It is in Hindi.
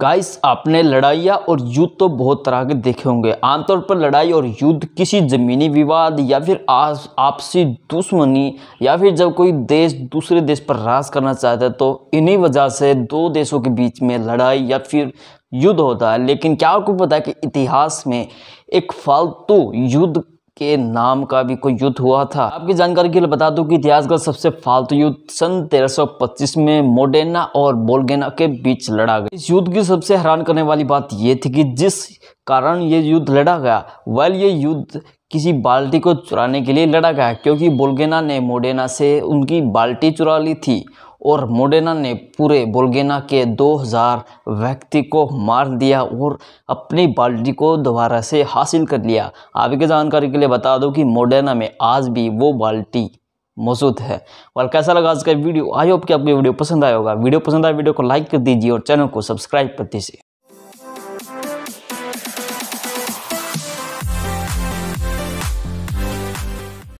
गाइस आपने लड़ाइया और युद्ध तो बहुत तरह के देखे होंगे आमतौर पर लड़ाई और युद्ध किसी ज़मीनी विवाद या फिर आपसी दुश्मनी या फिर जब कोई देश दूसरे देश पर राज करना चाहता है तो इन्हीं वजह से दो देशों के बीच में लड़ाई या फिर युद्ध होता है लेकिन क्या आपको पता है कि इतिहास में एक फालतू युद्ध के नाम का भी कोई युद्ध हुआ था आपकी जानकारी के लिए बता दूं कि इतिहास का सबसे फालतू युद्ध सन 1325 में मोडेना और बोलगेना के बीच लड़ा गया इस युद्ध की सबसे हैरान करने वाली बात यह थी कि जिस कारण ये युद्ध लड़ा गया वेल ये युद्ध किसी बाल्टी को चुराने के लिए लड़ा गया क्योंकि बोलगेना ने मोडेना से उनकी बाल्टी चुरा ली थी और मोडेना ने पूरे बोलगेना के 2000 व्यक्ति को मार दिया और अपनी बाल्टी को दोबारा से हासिल कर लिया आपकी जानकारी के लिए बता दो कि मोडेना में आज भी वो बाल्टी मौजूद है और कैसा लगा आज का वीडियो आई होप कि आपको वीडियो पसंद आया होगा वीडियो पसंद आया वीडियो को लाइक कर दीजिए और चैनल को सब्सक्राइब कर दीजिए